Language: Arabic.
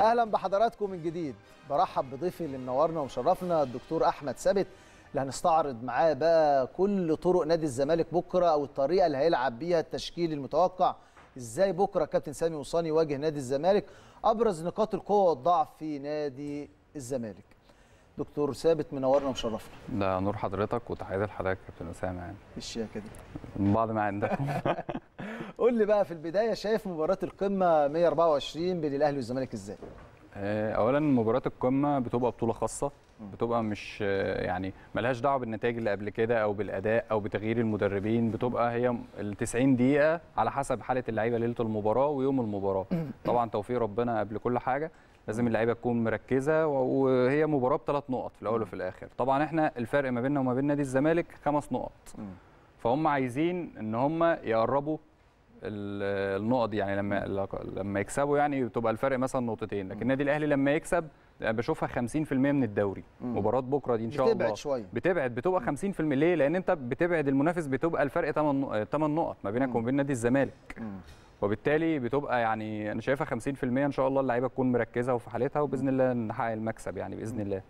اهلا بحضراتكم من جديد برحب بضيفي اللي منورنا ومشرفنا الدكتور احمد ثابت اللي هنستعرض معاه بقى كل طرق نادي الزمالك بكره او الطريقه اللي هيلعب بيها التشكيل المتوقع ازاي بكره كابتن سامي وصاني يواجه نادي الزمالك ابرز نقاط القوه والضعف في نادي الزمالك دكتور ثابت منورنا ومشرفنا ده نور حضرتك وتحيه لحضرتك كابتن اسامه يعني يا كده بعض ما عندكم قول لي بقى في البدايه شايف مباراه القمه 124 بين الاهلي والزمالك ازاي؟ آه، اولا مباراه القمه بتبقى بطوله خاصه بتبقى مش آه، يعني ملهاش دعوه بالنتائج اللي قبل كده او بالاداء او بتغيير المدربين بتبقى هي ال 90 دقيقه على حسب حاله اللعيبه ليله المباراه ويوم المباراه طبعا توفيق ربنا قبل كل حاجه لازم اللعيبه تكون مركزه وهي مباراه بثلاث نقط في الاول وفي الاخر طبعا احنا الفرق ما بيننا وما بين نادي الزمالك خمس نقط فهم عايزين ان هم يقربوا النقط يعني لما لما يكسبوا يعني بتبقى الفرق مثلا نقطتين لكن النادي الاهلي لما يكسب بشوفها 50% من الدوري مباراه بكره دي ان شاء بتبعد الله شوية. بتبعد بتبقى 50% ليه لان انت بتبعد المنافس بتبقى الفرق 8 نقط ما بينك وما بين نادي الزمالك وبالتالي بتبقى يعني انا شايفها 50% ان شاء الله اللعيبه تكون مركزه وفي حالتها وباذن الله نحقق المكسب يعني باذن الله